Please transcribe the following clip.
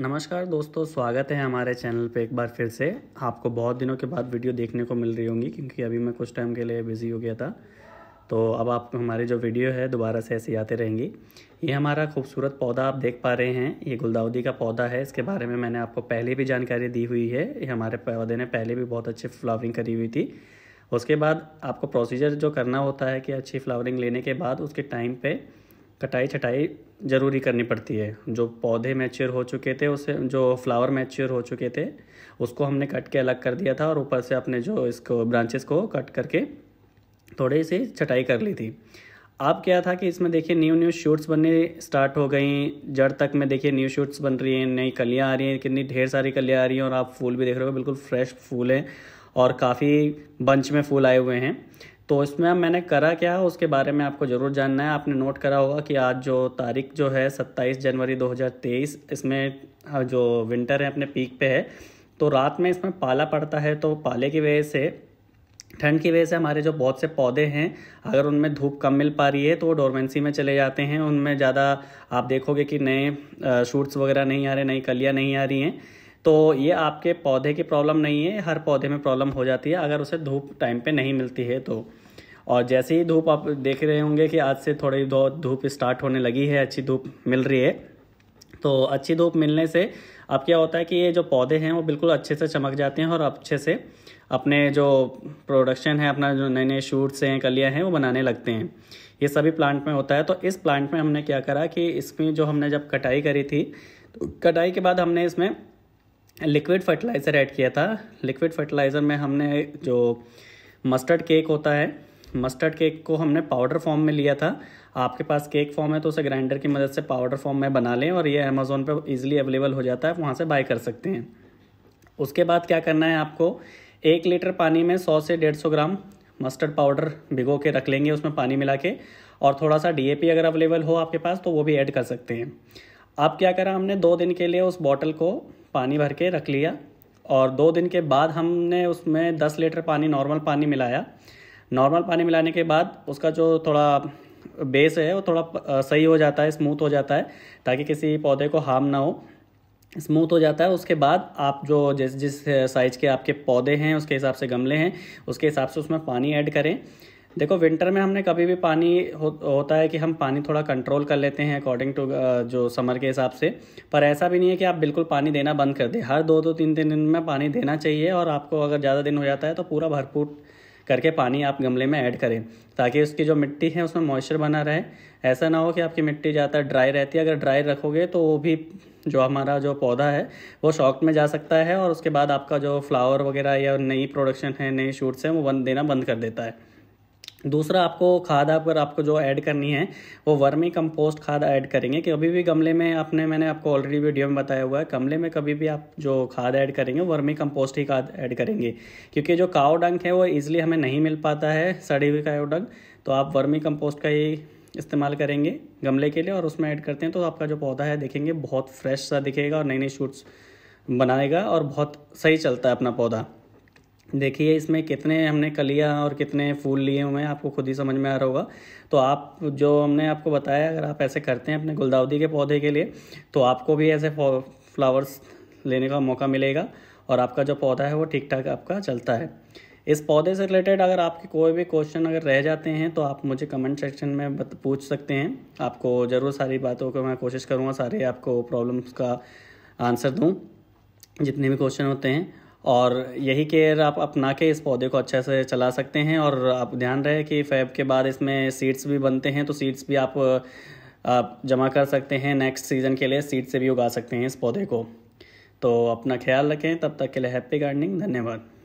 नमस्कार दोस्तों स्वागत है हमारे चैनल पे एक बार फिर से आपको बहुत दिनों के बाद वीडियो देखने को मिल रही होंगी क्योंकि अभी मैं कुछ टाइम के लिए बिज़ी हो गया था तो अब आप हमारे जो वीडियो है दोबारा से ऐसे आते रहेंगी ये हमारा खूबसूरत पौधा आप देख पा रहे हैं ये गुलदाउदी का पौधा है इसके बारे में मैंने आपको पहले भी जानकारी दी हुई है ये हमारे पौधे ने पहले भी बहुत अच्छी फ्लावरिंग करी हुई थी उसके बाद आपको प्रोसीजर जो करना होता है कि अच्छी फ्लावरिंग लेने के बाद उसके टाइम पर कटाई छटाई ज़रूरी करनी पड़ती है जो पौधे मैच्योर हो चुके थे उसे जो फ्लावर मैच्योर हो चुके थे उसको हमने कट के अलग कर दिया था और ऊपर से अपने जो इसको ब्रांचेस को कट करके थोड़ी सी छटाई कर ली थी आप क्या था कि इसमें देखिए न्यू न्यू शूट्स बनने स्टार्ट हो गई जड़ तक में देखिए न्यू शूट्स बन रही हैं नई कलियाँ आ रही हैं कितनी ढेर सारी कलियाँ आ रही हैं और आप फूल भी देख रहे हो बिल्कुल फ्रेश फूल हैं और काफ़ी बंच में फूल आए हुए हैं तो इसमें अब मैंने करा क्या उसके बारे में आपको ज़रूर जानना है आपने नोट करा होगा कि आज जो तारीख जो है 27 जनवरी 2023 इसमें जो विंटर है अपने पीक पे है तो रात में इसमें पाला पड़ता है तो पाले की वजह से ठंड की वजह से हमारे जो बहुत से पौधे हैं अगर उनमें धूप कम मिल पा रही है तो वो डोरमेंसी में चले जाते हैं उनमें ज़्यादा आप देखोगे कि नए शूट्स वगैरह नहीं आ रहे नई कलियाँ नहीं आ रही हैं तो ये आपके पौधे की प्रॉब्लम नहीं है हर पौधे में प्रॉब्लम हो जाती है अगर उसे धूप टाइम पे नहीं मिलती है तो और जैसे ही धूप आप देख रहे होंगे कि आज से थोड़ी बहुत धूप स्टार्ट होने लगी है अच्छी धूप मिल रही है तो अच्छी धूप मिलने से अब क्या होता है कि ये जो पौधे हैं वो बिल्कुल अच्छे से चमक जाते हैं और अच्छे से अपने जो प्रोडक्शन है अपना जो नए नए शूट्स हैं कलियाँ हैं वो बनाने लगते हैं ये सभी प्लांट में होता है तो इस प्लांट में हमने क्या करा कि इसमें जो हमने जब कटाई करी थी तो कटाई के बाद हमने इसमें लिक्विड फर्टिलाइज़र ऐड किया था लिक्विड फर्टिलाइज़र में हमने जो मस्टर्ड केक होता है मस्टर्ड केक को हमने पाउडर फॉर्म में लिया था आपके पास केक फॉर्म है तो उसे ग्राइंडर की मदद से पाउडर फॉर्म में बना लें और ये अमेज़ोन पर ईजिली अवेलेबल हो जाता है वहाँ से बाय कर सकते हैं उसके बाद क्या करना है आपको एक लीटर पानी में सौ से डेढ़ सौ ग्राम मस्टर्ड पाउडर भिगो के रख लेंगे उसमें पानी मिला के और थोड़ा सा डीएपी अगर अवेलेबल हो आपके पास तो वो भी ऐड कर सकते हैं अब क्या करा हमने दो दिन के लिए उस बॉटल को पानी भर के रख लिया और दो दिन के बाद हमने उसमें दस लीटर पानी नॉर्मल पानी मिलाया नॉर्मल पानी मिलाने के बाद उसका जो थोड़ा बेस है वो थोड़ा सही हो जाता है स्मूथ हो जाता है ताकि किसी पौधे को हार्म ना हो स्मूथ हो जाता है उसके बाद आप जो जिस जिस साइज़ के आपके पौधे हैं उसके हिसाब से गमले हैं उसके हिसाब से उसमें पानी ऐड करें देखो विंटर में हमने कभी भी पानी हो, होता है कि हम पानी थोड़ा कंट्रोल कर लेते हैं अकॉर्डिंग टू जो समर के हिसाब से पर ऐसा भी नहीं है कि आप बिल्कुल पानी देना बंद कर दें हर दो दो तीन तीन दिन में पानी देना चाहिए और आपको अगर ज़्यादा दिन हो जाता है तो पूरा भरपूर करके पानी आप गमले में ऐड करें ताकि उसकी जो मिट्टी है उसमें मॉइस्चर बना रहे ऐसा ना हो कि आपकी मिट्टी ज़्यादा ड्राई रहती है अगर ड्राई रखोगे तो वो भी जो हमारा जो पौधा है वो शॉक में जा सकता है और उसके बाद आपका जो फ्लावर वगैरह या नई प्रोडक्शन है नई शूट्स हैं वो बंद देना बंद कर देता है दूसरा आपको खाद अगर आपको जो ऐड करनी है वो वर्मी कंपोस्ट खाद ऐड करेंगे कि अभी भी गमले में आपने मैंने आपको ऑलरेडी वीडियो में बताया हुआ है गमले में कभी भी आप जो खाद ऐड करेंगे वर्मी कंपोस्ट ही खाद ऐड करेंगे क्योंकि जो काओ डंक है वो ईजिली हमें नहीं मिल पाता है सड़ी हुई काओ डंक तो आप वर्मी कम्पोस्ट का ही इस्तेमाल करेंगे गमले के लिए और उसमें ऐड करते हैं तो आपका जो पौधा है देखेंगे बहुत फ्रेश सा दिखेगा और नई नई शूट्स बनाएगा और बहुत सही चलता है अपना पौधा देखिए इसमें कितने हमने कलियाँ और कितने फूल लिए हुए हैं आपको खुद ही समझ में आ रहा होगा तो आप जो हमने आपको बताया अगर आप ऐसे करते हैं अपने गुलदाउदी के पौधे के लिए तो आपको भी ऐसे फ्लावर्स लेने का मौका मिलेगा और आपका जो पौधा है वो ठीक ठाक आपका चलता है इस पौधे से रिलेटेड अगर आपके कोई भी क्वेश्चन अगर रह जाते हैं तो आप मुझे कमेंट सेक्शन में बत, पूछ सकते हैं आपको ज़रूर सारी बातों को मैं कोशिश करूँगा सारे आपको प्रॉब्लम्स का आंसर दूँ जितने भी क्वेश्चन होते हैं और यही केयर आप अपना के इस पौधे को अच्छे से चला सकते हैं और आप ध्यान रहे कि फैब के बाद इसमें सीड्स भी बनते हैं तो सीड्स भी आप आप जमा कर सकते हैं नेक्स्ट सीज़न के लिए सीड से भी उगा सकते हैं इस पौधे को तो अपना ख्याल रखें तब तक के लिए हैप्पी गार्डनिंग धन्यवाद